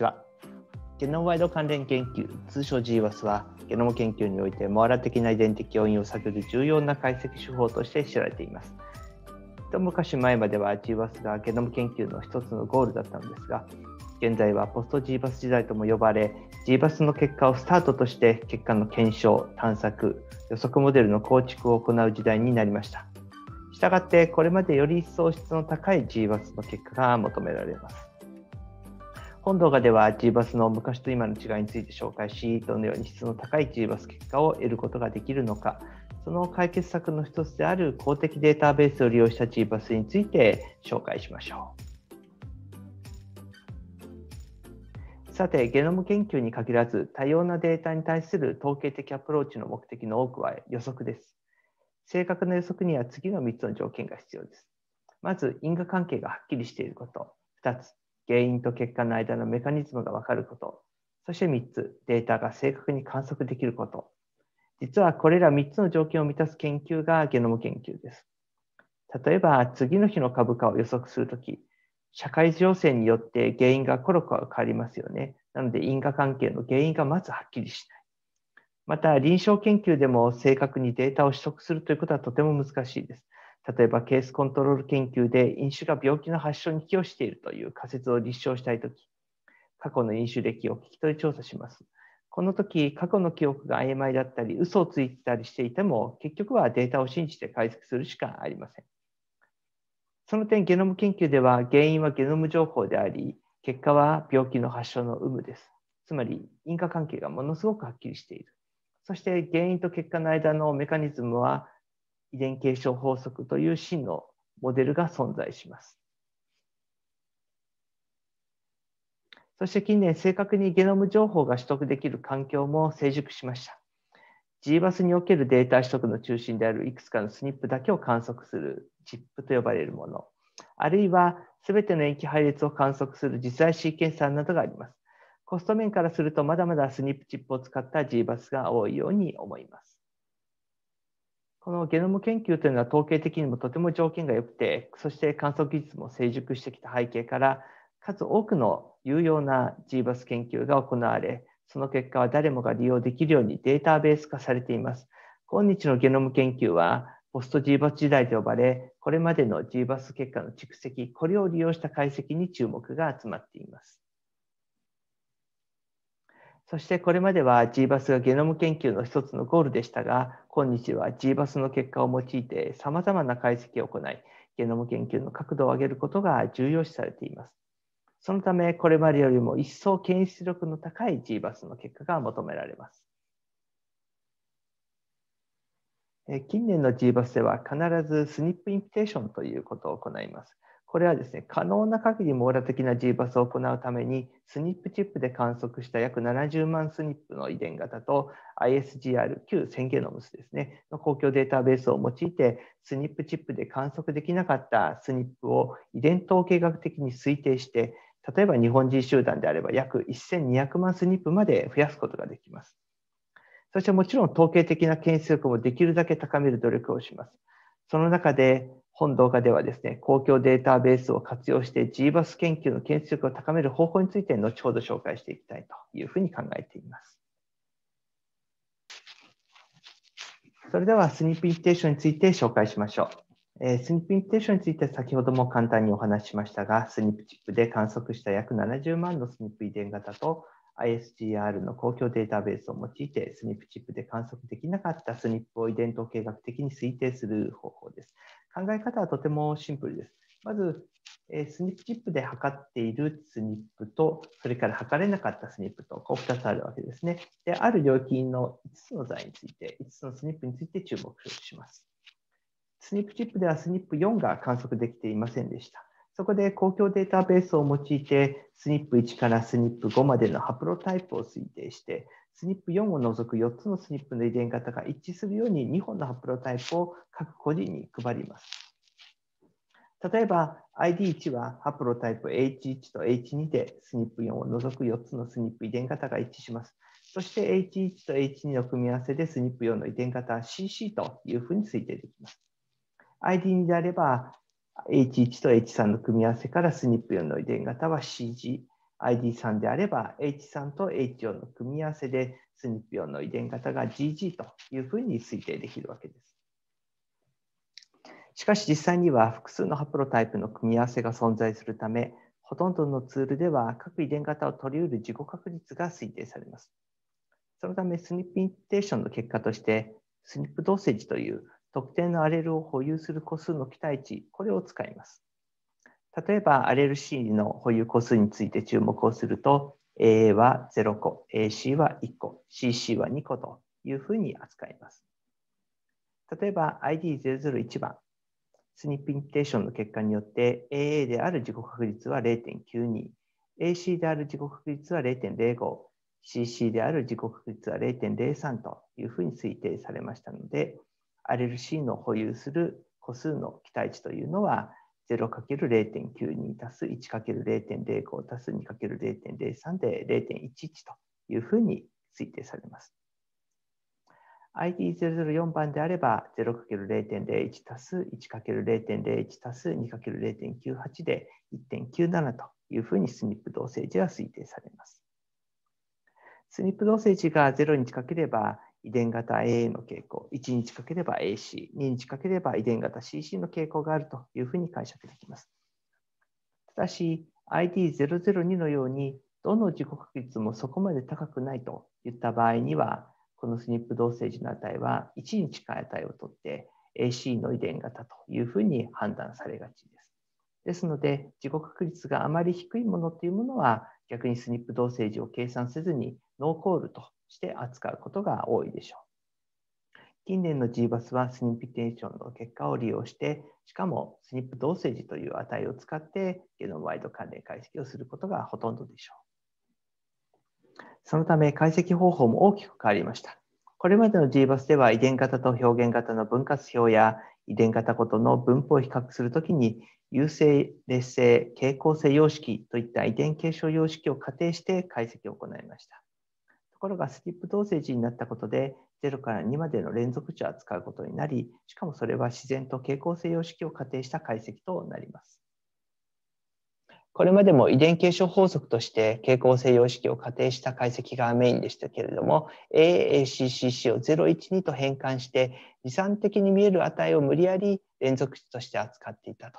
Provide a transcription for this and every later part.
ちは。ゲノムワイド関連研究、通称 GWAS は、ゲノム研究においてモアラ的な遺伝的要因を探る重要な解析手法として知られています。一昔前までは GWAS がゲノム研究の一つのゴールだったのですが、現在はポスト GWAS 時代とも呼ばれ、GWAS の結果をスタートとして結果の検証、探索、予測モデルの構築を行う時代になりました。したがって、これまでより一層質の高い GWAS の結果が求められます。本動画では G バスの昔と今の違いについて紹介し、どのように質の高い G バス結果を得ることができるのか、その解決策の一つである公的データベースを利用した G バスについて紹介しましょう。さて、ゲノム研究に限らず、多様なデータに対する統計的アプローチの目的の多くは予測です。正確な予測には次の3つの条件が必要です。まず、因果関係がはっきりしていること。2つ、原因と結果の間のメカニズムが分かること、そして3つ、データが正確に観測できること。実はこれら3つの条件を満たす研究がゲノム研究です。例えば、次の日の株価を予測するとき、社会情勢によって原因がコロコロ変わりますよね。なので、因果関係の原因がまずはっきりしない。また、臨床研究でも正確にデータを取得するということはとても難しいです。例えばケースコントロール研究で飲酒が病気の発症に寄与しているという仮説を立証したいとき、過去の飲酒歴を聞き取り調査します。この時、過去の記憶が曖昧だったり、嘘をついたりしていても、結局はデータを信じて解析するしかありません。その点、ゲノム研究では原因はゲノム情報であり、結果は病気の発症の有無です。つまり、因果関係がものすごくはっきりしている。そして、原因と結果の間のメカニズムは遺伝継承法則という真のモデルが存在します。そして近年、正確にゲノム情報が取得できる環境も成熟しました。GBAS におけるデータ取得の中心であるいくつかのスニップだけを観測する ZIP と呼ばれるもの、あるいは全ての塩基配列を観測する実在シーケンサーなどがあります。コスト面からするとまだまだスニップチップを使った GBAS が多いように思います。このゲノム研究というのは統計的にもとても条件が良くて、そして観測技術も成熟してきた背景から、数多くの有用な GBAS 研究が行われ、その結果は誰もが利用できるようにデータベース化されています。今日のゲノム研究は、ポスト GBAS 時代と呼ばれ、これまでの GBAS 結果の蓄積、これを利用した解析に注目が集まっています。そしてこれまでは GBAS がゲノム研究の一つのゴールでしたが、今日は GBAS の結果を用いて様々な解析を行い、ゲノム研究の角度を上げることが重要視されています。そのため、これまでよりも一層検出力の高い GBAS の結果が求められます。近年の GBAS では必ず SNP インピテーションということを行います。これはですね、可能な限り網羅的な g バスを行うために、スニップチップで観測した約70万スニップの遺伝型と ISGR、旧1000ゲノムスですね、の公共データベースを用いて、スニップチップで観測できなかったスニップを遺伝統計学的に推定して、例えば日本人集団であれば約1200万スニップまで増やすことができます。そしてもちろん統計的な検出力もできるだけ高める努力をします。その中で本動画ではですね、公共データベースを活用して GBAS 研究の検出力を高める方法について後ほど紹介していきたいというふうに考えています。それではスニップインテーションについて紹介しましょう。えー、スニップインテーションについて先ほども簡単にお話ししましたが、スニップチップで観測した約70万のスニップ遺伝型と ISGR の公共データベースを用いて SNP チップで観測できなかった SNP を遺伝統計学的に推定する方法です。考え方はとてもシンプルです。まず、えー、SNP チップで測っている SNP と、それから測れなかった SNP と、こう2つあるわけですね。で、ある領域の5つの材について、5つの SNP について注目します。SNP チップでは SNP4 が観測できていませんでした。そこで公共データベースを用いて SNP1 から SNP5 までのハプロタイプを推定して SNP4 を除く4つの SNP の遺伝型が一致するように2本のハプロタイプを各個人に配ります。例えば ID1 はハプロタイプ H1 と H2 で SNP4 を除く4つの SNP 遺伝型が一致します。そして H1 と H2 の組み合わせで SNP4 の遺伝型は CC というふうに推定できます。ID2 であれば H1 と H3 の組み合わせから SNP4 の遺伝型は CGID3 であれば H3 と H4 の組み合わせで SNP4 の遺伝型が GG というふうに推定できるわけです。しかし実際には複数のハプロタイプの組み合わせが存在するためほとんどのツールでは各遺伝型を取り得る自己確率が推定されます。そのため SNP インテーションの結果として SNP 同性値という特定のアレルを保有する個数の期待値、これを使います。例えば、アレル C の保有個数について注目をすると、A は0個、AC は1個、CC は2個というふうに扱います。例えば、ID001 番、スニップインテーションの結果によって、AA である自己確率は0.92、AC である自己確率は0.05、CC である自己確率は0.03というふうに推定されましたので、RLC の保有する個数の期待値というのは 0×0.92+1×0.05+2×0.03 たすたすで0.11というふうに推定されます。ID004 番であれば 0×0.01+1×0.01+2×0.98 たすたすで1.97というふうにスニップ同性値は推定されます。スニップ同性値が0に近ければ遺伝型 AA の傾向、1日かければ AC、2日かければ遺伝型 CC の傾向があるというふうに解釈できます。ただし、ID002 のように、どの自己確率もそこまで高くないといった場合には、この SNP 同性児の値は1に近い値をとって AC の遺伝型というふうに判断されがちです。ですので、自己確率があまり低いものというものは、逆に SNP 同性児を計算せずにノーコールとして扱うことが多いでしょう。近年の GBAS はスニプテンションの結果を利用して、しかもスニップ同性時という値を使ってゲノムワイド関連解析をすることがほとんどでしょう。そのため解析方法も大きく変わりました。これまでの GBAS では遺伝型と表現型の分割表や遺伝型ごとの分布を比較するときに優勢、劣勢、傾向性様式といった遺伝継承様式を仮定して解析を行いました。ところがスキップ同性時になったことで0から2までの連続値を扱うことになりしかもそれは自然と傾向性様式を仮定した解析となります。これまでも遺伝継承法則として傾向性様式を仮定した解析がメインでしたけれども AACCC を012と変換して理算的に見える値を無理やり連続値として扱っていた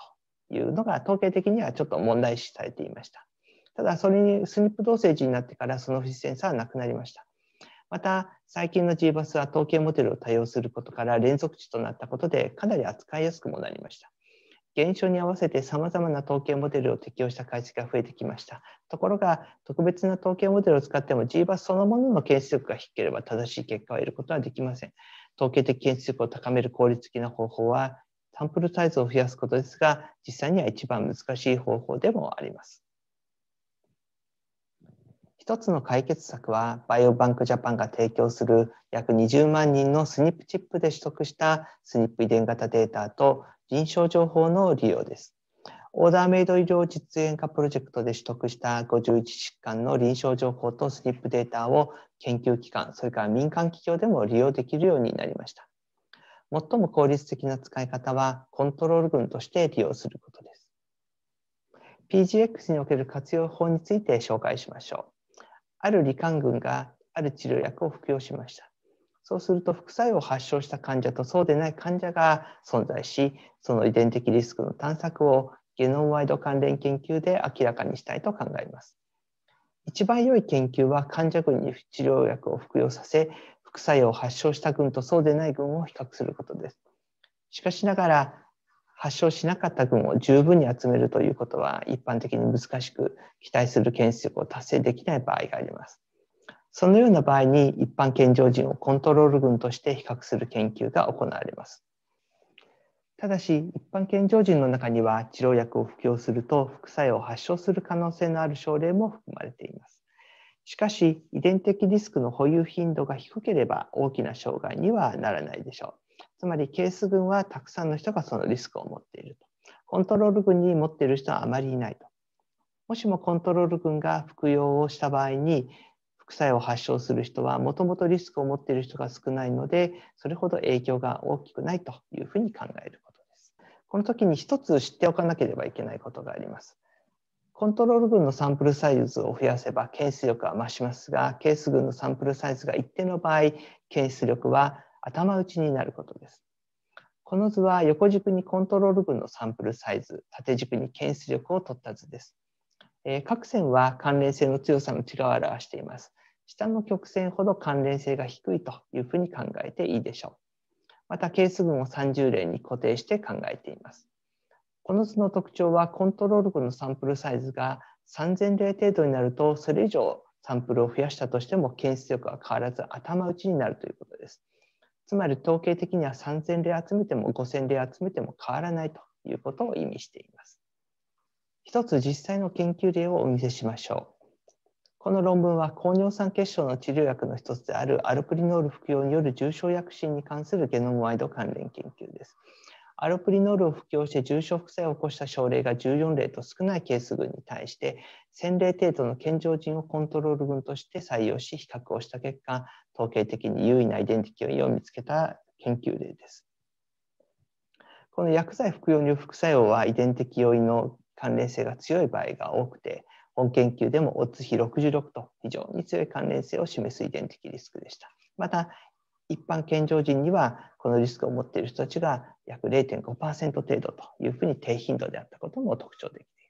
というのが統計的にはちょっと問題視されていました。ただ、それにス s ップ同性児になってからその不自然さはなくなりました。また、最近の GBAS は統計モデルを多用することから連続値となったことで、かなり扱いやすくもなりました。現象に合わせて様々な統計モデルを適用した解析が増えてきました。ところが、特別な統計モデルを使っても GBAS そのものの検出力が低ければ正しい結果を得ることはできません。統計的検出力を高める効率的な方法は、サンプルサイズを増やすことですが、実際には一番難しい方法でもあります。一つの解決策は、バイオバンクジャパンが提供する約20万人の SNP チップで取得した SNP 遺伝型データと臨床情報の利用です。オーダーメイド医療実演化プロジェクトで取得した51疾患の臨床情報と SNP データを研究機関、それから民間企業でも利用できるようになりました。最も効率的な使い方はコントロール群として利用することです。PGX における活用法について紹介しましょう。ある罹患群がある治療薬を服用しました。そうすると副作用を発症した患者とそうでない患者が存在し、その遺伝的リスクの探索をゲノムワイド関連研究で明らかにしたいと考えます。一番良い研究は患者群に治療薬を服用させ、副作用を発症した群とそうでない群を比較することです。しかしながら、発症しなかった群を十分に集めるということは一般的に難しく期待する検出力を達成できない場合があります。そのような場合に一般健常人をコントロール群として比較する研究が行われます。ただし一般健常人の中には治療薬を服用すると副作用を発症する可能性のある症例も含まれています。しかし遺伝的リスクの保有頻度が低ければ大きな障害にはならないでしょう。つまりケース群はたくさんの人がそのリスクを持っていると。コントロール群に持っている人はあまりいないと。もしもコントロール群が服用をした場合に副作用を発症する人はもともとリスクを持っている人が少ないのでそれほど影響が大きくないというふうに考えることです。この時に一つ知っておかなければいけないことがあります。コントロール群のサンプルサイズを増やせばケース力は増しますがケース群のサンプルサイズが一定の場合ケース力は頭打ちになることです。この図は横軸にコントロール群のサンプルサイズ、縦軸に検出力を取った図です。えー、各線は関連性の強さの違を表しています。下の曲線ほど関連性が低いというふうに考えていいでしょう。また係数群を30例に固定して考えています。この図の特徴はコントロール群のサンプルサイズが3000例程度になるとそれ以上サンプルを増やしたとしても検出力は変わらず頭打ちになるということです。つまり統計的には3000例集めても5000例集めても変わらないということを意味しています。一つ実際の研究例をお見せしましょう。この論文は高尿酸血症の治療薬の一つであるアルプリノール服用による重症薬進に関するゲノムワイド関連研究です。アルプリノールを服用して重症副作用を起こした症例が14例と少ないケース群に対して1000例程度の健常人をコントロール群として採用し比較をした結果統計的に優位なアイデンティティを見つけた研究例です。この薬剤服用による副作用は遺伝的要因の関連性が強い場合が多くて、本研究でもオッズ比66と非常に強い関連性を示す遺伝的リスクでした。また、一般健常人にはこのリスクを持っている人たちが約0.5%程度というふうに低頻度であったことも特徴的です。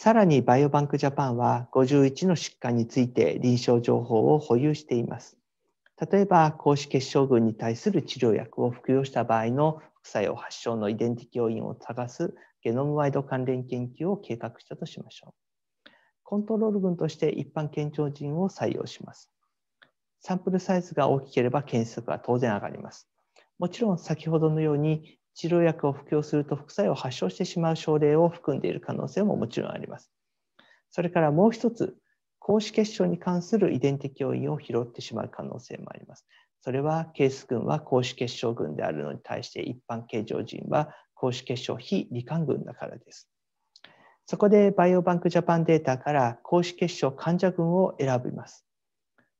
さらにバイオバンクジャパンは51の疾患について臨床情報を保有しています。例えば、高脂血症群に対する治療薬を服用した場合の副作用発症の遺伝的要因を探すゲノムワイド関連研究を計画したとしましょう。コントロール群として一般健常人を採用します。サンプルサイズが大きければ検出が当然上がります。もちろん先ほどのように治療薬を服用すると副作用を発症してしまう症例を含んでいる可能性ももちろんあります。それからもう一つ、高脂血症に関する遺伝的要因を拾ってしまう可能性もあります。それはケース群は高脂血症群であるのに対して一般形状人は高脂血症非罹患群だからです。そこでバイオバンクジャパンデータから高脂血症患者群を選びます。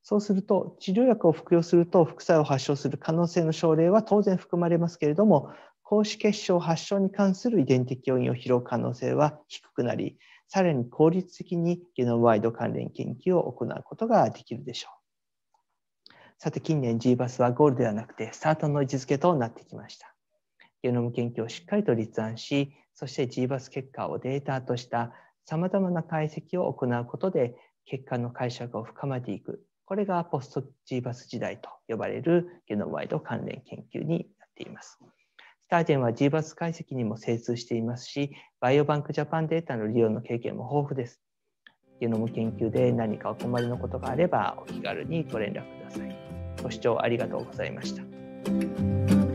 そうすると治療薬を服用すると副作用を発症する可能性の症例は当然含まれますけれども高脂血症発症に関する遺伝的要因を拾う可能性は低くなり、さらに効率的にゲノムワイド関連研究を行うことができるでしょう。さて近年 GBAS はゴールではなくてスタートの位置づけとなってきました。ゲノム研究をしっかりと立案し、そして GBAS 結果をデータとしたさまざまな解析を行うことで結果の解釈を深めていく。これがポスト GBAS 時代と呼ばれるゲノムワイド関連研究になっています。タージンは GBAS 解析にも精通していますし、バイオバンクジャパンデータの利用の経験も豊富です。ゲノム研究で何かお困りのことがあれば、お気軽にご連絡ください。ご視聴ありがとうございました。